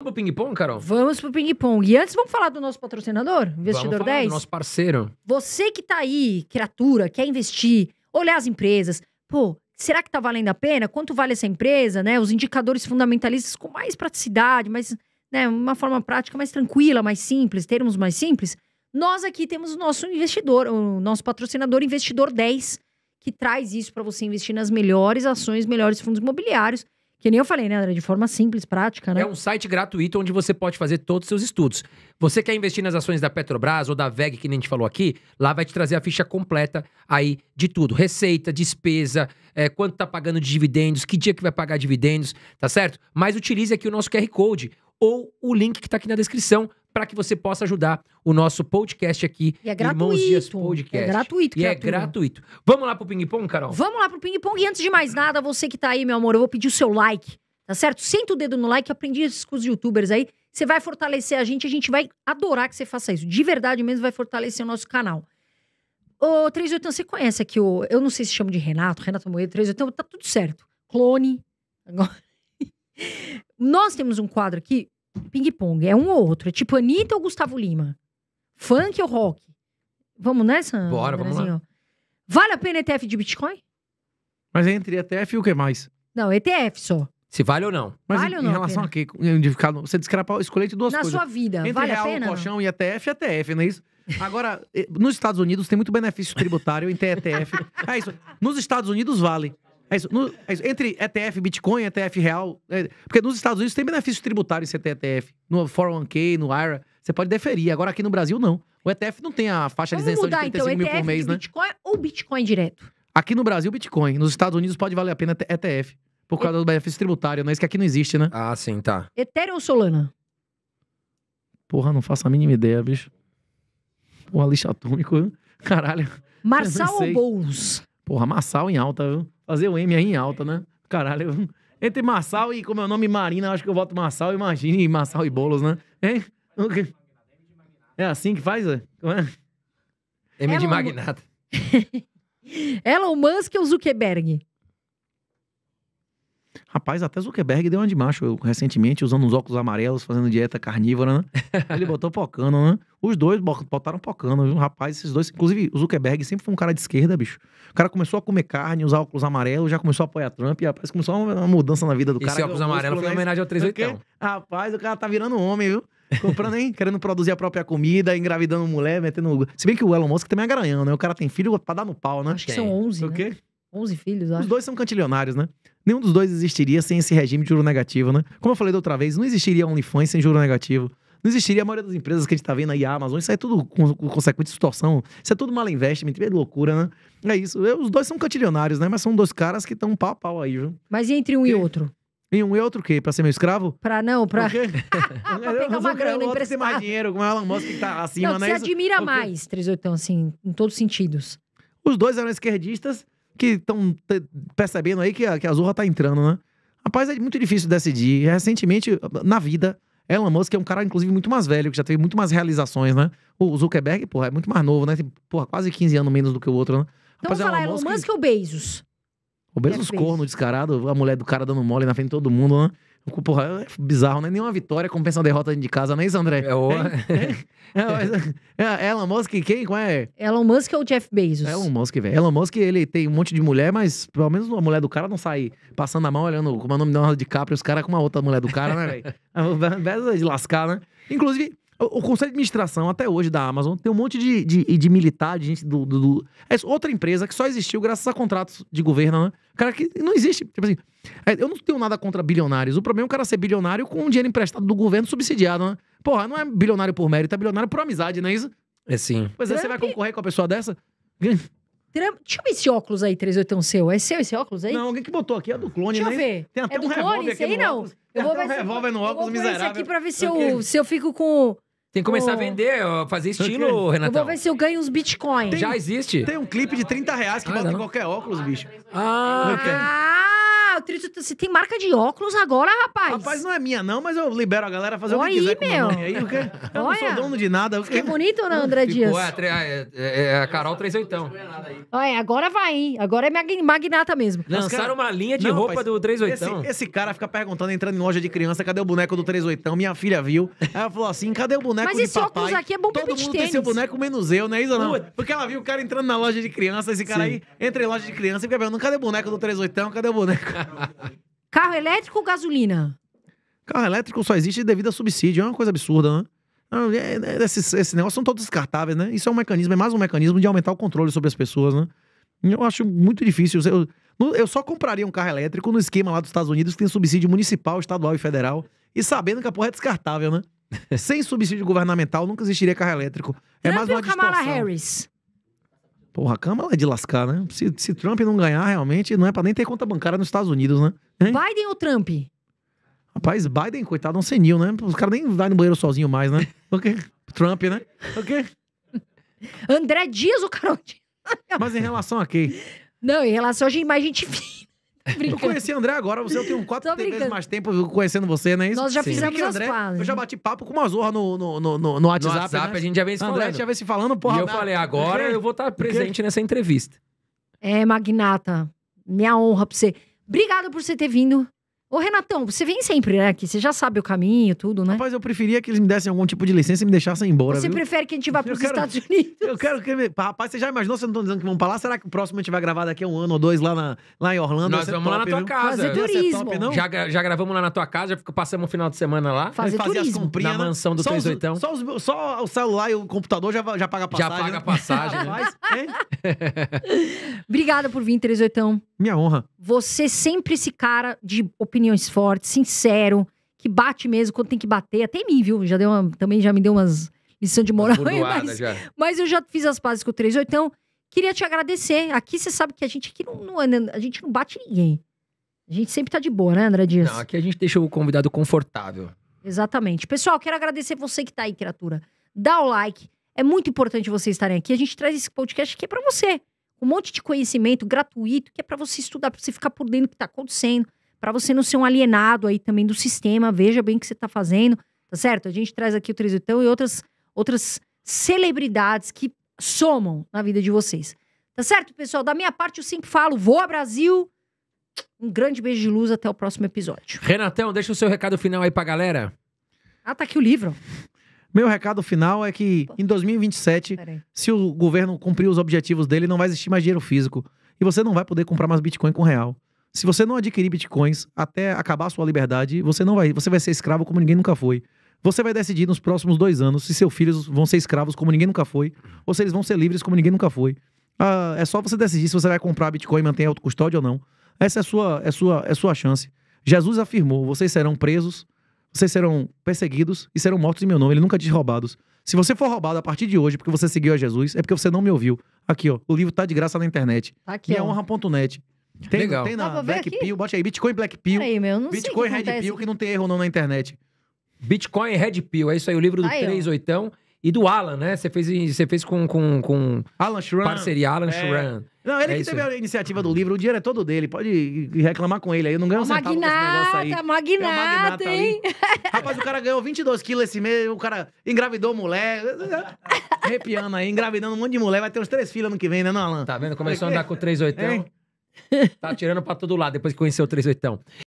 Vamos pro ping-pong, Carol? Vamos pro ping-pong. E antes, vamos falar do nosso patrocinador, Investidor vamos falar 10? Do nosso parceiro. Você que tá aí, criatura, quer investir, olhar as empresas. Pô, será que tá valendo a pena? Quanto vale essa empresa, né? Os indicadores fundamentalistas com mais praticidade, mais, né, uma forma prática mais tranquila, mais simples, termos mais simples. Nós aqui temos o nosso investidor, o nosso patrocinador Investidor 10, que traz isso para você investir nas melhores ações, melhores fundos imobiliários que nem eu falei, né, André? De forma simples, prática, né? É um site gratuito onde você pode fazer todos os seus estudos. Você quer investir nas ações da Petrobras ou da VEG, que nem a gente falou aqui? Lá vai te trazer a ficha completa aí de tudo. Receita, despesa, é, quanto tá pagando de dividendos, que dia que vai pagar dividendos, tá certo? Mas utilize aqui o nosso QR Code ou o link que tá aqui na descrição para que você possa ajudar o nosso podcast aqui. E é gratuito. Irmãos Dias é Podcast. É gratuito. E é gratuito. Vamos lá pro ping-pong, Carol? Vamos lá pro ping-pong. E antes de mais nada, você que tá aí, meu amor, eu vou pedir o seu like, tá certo? Senta o dedo no like, aprendi isso com os youtubers aí. Você vai fortalecer a gente, a gente vai adorar que você faça isso. De verdade mesmo, vai fortalecer o nosso canal. Ô, 38, você conhece aqui o... Eu não sei se chama de Renato, Renato Moedo, 38, tá tudo certo. Clone. Agora... Nós temos um quadro aqui ping-pong. É um ou outro. É tipo Anitta ou Gustavo Lima? Funk ou rock? Vamos nessa? Bora, Andrezinho? vamos lá. Vale a pena ETF de Bitcoin? Mas entre ETF e o que mais? Não, ETF só. Se vale ou não. Mas vale em, ou não? Em relação a, que ficar você descrapa, escolhe de duas Na coisas. Na sua vida, entre vale real, a pena? colchão e ETF, ETF, não é isso? Agora, eh, nos Estados Unidos tem muito benefício tributário em ETF. é isso. Nos Estados Unidos vale. É isso, no, é Entre ETF, Bitcoin, ETF real. É, porque nos Estados Unidos tem benefício tributário em ETF. No 401k, no IRA. Você pode deferir. Agora aqui no Brasil, não. O ETF não tem a faixa Vamos de isenção mudar, de 35 então, mil ETF por mês, né? Bitcoin ou Bitcoin direto? Aqui no Brasil, Bitcoin. Nos Estados Unidos pode valer a pena ETF. Por causa do benefício tributário, é Isso que aqui não existe, né? Ah, sim, tá. Ethereum ou Solana? Porra, não faço a mínima ideia, bicho. Porra, lixo atômico. Caralho. Marçal ou bolos Porra, Massal em alta, viu? Fazer o M aí em alta, né? Caralho. Entre Massal e, como é o nome, Marina, acho que eu voto Massal Imagine e Massal e bolos, né? Hein? É assim que faz? Como é? M de magnata. Elon Musk ou Zuckerberg? Rapaz, até Zuckerberg deu uma de macho eu, recentemente, usando uns óculos amarelos, fazendo dieta carnívora, né? Ele botou pocano, né? Os dois botaram pocano, viu? Rapaz, esses dois. Inclusive, o Zuckerberg sempre foi um cara de esquerda, bicho. O cara começou a comer carne, usar óculos amarelos, já começou a apoiar Trump, e rapaz, começou uma mudança na vida do cara. Esse óculos amarelo foi em homenagem ao 38. Rapaz, o cara tá virando homem, viu? comprando, hein? Querendo produzir a própria comida, engravidando mulher, metendo. Se bem que o Elon Musk também é garanhão, né? O cara tem filho pra dar no pau, né? Acho que são 11. O quê? Né? 11 filhos, acho. Os dois são cantilionários, né? Nenhum dos dois existiria sem esse regime de juro negativo, né? Como eu falei da outra vez, não existiria OnlyFans sem juro negativo. Não existiria a maioria das empresas que a gente tá vendo aí, a Amazon, isso é tudo com, com consequente distorção. Isso é tudo mal investment, é loucura, né? É isso. Eu, os dois são cantilionários, né? Mas são dois caras que estão pau a pau aí, viu? Mas e entre um e, e outro? E um e outro o quê? Pra ser meu escravo? Pra não, pra. pra pegar uma grana emprestada. ter mais dinheiro, como ela mostra que tá acima, não, né? Você admira mais, 38, assim, em todos os sentidos. Os dois eram esquerdistas que estão percebendo aí que a, que a Zorra tá entrando, né? Rapaz, é muito difícil decidir. Recentemente, na vida, Elon Musk é um cara, inclusive, muito mais velho, que já teve muito mais realizações, né? O Zuckerberg, porra, é muito mais novo, né? Tem, porra, quase 15 anos menos do que o outro, né? Então Rapaz, vamos falar Elon Musk, Elon Musk ou Bezos? O Bezos corno descarado, a mulher do cara dando mole na frente de todo mundo, né? Porra, é bizarro, né? Nenhuma vitória compensa a derrota de casa, não é isso, André? É o... É, é, é, é, Elon Musk, quem? Qual é? Elon Musk ou Jeff Bezos? Elon Musk, velho. Elon Musk, ele tem um monte de mulher, mas pelo menos a mulher do cara não sai passando a mão olhando como é o nome de DiCaprio, os caras com uma outra mulher do cara, né, velho? é de lascar, né? Inclusive, o, conselho de administração, até hoje, da Amazon, tem um monte de, de, de militar, de gente do, do, do, É outra empresa que só existiu graças a contratos de governo, né? Cara, que não existe. Tipo assim, é, eu não tenho nada contra bilionários. O problema é o cara ser bilionário com um dinheiro emprestado do governo subsidiado, né? Porra, não é bilionário por mérito, é bilionário por amizade, não é isso? É sim. Pois é, você vai concorrer com uma pessoa dessa? Trump... Deixa eu ver esse óculos aí, 381 é seu. É seu esse óculos aí? Não, alguém que botou aqui, é do clone, Deixa né? Deixa eu ver. Tem até é um Clone Isso aí, não. Eu vou ver um revólver no óculos, eu vou miserável. aqui pra ver se eu, se eu fico com... Tem que começar a vender, fazer estilo, Eu vou ver se eu ganho uns bitcoins. Já existe? Tem um clipe de 30 reais que Ah, bota em qualquer óculos, bicho. Ah, Ah, atrito. Se tem marca de óculos agora, rapaz. Rapaz, não é minha, não, mas eu libero a galera fazer Olha o que quiser. Aí, meu. Aí, porque eu Olha. não sou dono de nada. É que bonito, né, André Dias? Ficou, é, é, é, é a Carol 38. Olha, agora vai, hein? Agora é minha magnata mesmo. Lançaram uma linha de não, roupa rapaz, do 380. Esse, esse cara fica perguntando, entrando em loja de criança, cadê o boneco do 38? Minha filha viu. Ela falou assim: cadê o boneco Mas esse papai? óculos aqui é bom pra Todo mundo tênis. tem seu boneco menos eu, né, Isa? Não. É porque ela viu o cara entrando na loja de criança, esse cara Sim. aí entra em loja de criança e fica perguntando: cadê o boneco do 38? Cadê o boneco? Carro elétrico ou gasolina? Carro elétrico só existe devido a subsídio. É uma coisa absurda, né? É, é, é, esses, esses negócios são todos descartáveis, né? Isso é um mecanismo, é mais um mecanismo de aumentar o controle sobre as pessoas, né? Eu acho muito difícil. Eu, eu só compraria um carro elétrico no esquema lá dos Estados Unidos que tem subsídio municipal, estadual e federal. E sabendo que a porra é descartável, né? Sem subsídio governamental nunca existiria carro elétrico. É Trump mais uma Kamala distorção. Harris. Porra, a Câmara é de lascar, né? Se, se Trump não ganhar, realmente, não é para nem ter conta bancária nos Estados Unidos, né? Hein? Biden ou Trump? Rapaz, Biden, coitado, é um senil, né? Os caras nem vai no banheiro sozinho mais, né? Porque Trump, né? Porque... André Dias o Carol Mas em relação a quem? Não, em relação a gente, mais gente Brincando. Eu conheci André agora, você tem um quatro vezes mais tempo conhecendo você, não é isso? Nós já Sim. fizemos André, Eu já bati papo com o Mazorra no, no, no, no, no WhatsApp. No WhatsApp né? a gente já vem se André, falando. já vem se falando, porra. E eu né? falei, agora eu vou estar presente nessa entrevista. É, Magnata, minha honra pra você. Obrigada por você ter vindo. Ô, Renatão, você vem sempre, né? Que você já sabe o caminho, tudo, né? Rapaz, eu preferia que eles me dessem algum tipo de licença e me deixassem embora. Você viu? prefere que a gente vá para os Estados Unidos? Eu quero que. Rapaz, você já imaginou? Você não estão dizendo que vão para lá? Será que o próximo a gente vai gravar daqui a um ano ou dois lá, na, lá em Orlando? Nós é vamos top, lá na tua viu? casa. Fazer é turismo. Top, não? Já, já gravamos lá na tua casa, já passamos um final de semana lá. Fazer turismo. As comprinhas, na né? mansão do 38. Só, os, só o celular e o computador já, já paga a passagem. Já paga a né? passagem. Né? Obrigada por vir, 38. Minha honra. Você sempre esse cara de opiniões fortes, sincero, que bate mesmo quando tem que bater. Até em mim, viu? Já deu uma, também já me deu umas lição de moral. Mas, mas, eu já fiz as pazes com o 38. Então, queria te agradecer. Aqui você sabe que a gente aqui não, não, é, né, a gente não bate ninguém. A gente sempre tá de boa, né, André Dias? Não, aqui a gente deixa o convidado confortável. Exatamente. Pessoal, quero agradecer você que tá aí, criatura. Dá o like. É muito importante vocês estarem aqui. A gente traz esse podcast aqui é para você um monte de conhecimento gratuito que é para você estudar, para você ficar por dentro do que está acontecendo, para você não ser um alienado aí também do sistema, veja bem o que você está fazendo, tá certo? A gente traz aqui o Trisitão e outras, outras celebridades que somam na vida de vocês. Tá certo, pessoal? Da minha parte, eu sempre falo, vou ao Brasil. Um grande beijo de luz, até o próximo episódio. Renatão, deixa o seu recado final aí pra galera. Ah, tá aqui o livro. Meu recado final é que em 2027, se o governo cumprir os objetivos dele, não vai existir mais dinheiro físico. E você não vai poder comprar mais Bitcoin com real. Se você não adquirir bitcoins até acabar sua liberdade, você não vai, você vai ser escravo como ninguém nunca foi. Você vai decidir nos próximos dois anos se seus filhos vão ser escravos como ninguém nunca foi, ou se eles vão ser livres como ninguém nunca foi. Ah, é só você decidir se você vai comprar Bitcoin e manter autocustódia ou não. Essa é sua, é sua, é sua chance. Jesus afirmou: vocês serão presos, vocês serão perseguidos e serão mortos em meu nome. Ele nunca diz roubados. Se você for roubado a partir de hoje porque você seguiu a Jesus, é porque você não me ouviu. Aqui, ó. O livro tá de graça na internet. Tá aqui, é honra.net. Tem, Legal. tem na Black Pill, bote aí. Bitcoin Black Pill. meu, não Bitcoin sei Red Pill, que não tem erro não na internet. Bitcoin Red Pill, é isso aí, o livro do três 3 oitão e do Alan, né? Você fez, você fez com, com, com Alan Schran. parceria Alan é. Não, ele é que teve a iniciativa do livro, o dinheiro é todo dele, pode reclamar com ele aí, eu não ganho um magnata, centavo com esse negócio aí. Magnata, é magnata, hein? Rapaz, o cara ganhou 22 quilos esse mês, o cara engravidou mulher, arrepiando aí, engravidando um monte de mulher, vai ter uns três filhos ano que vem, né não, Alan? Tá vendo? Começou a andar com três oitão. Tá tirando pra todo lado depois que conheceu o três oitão.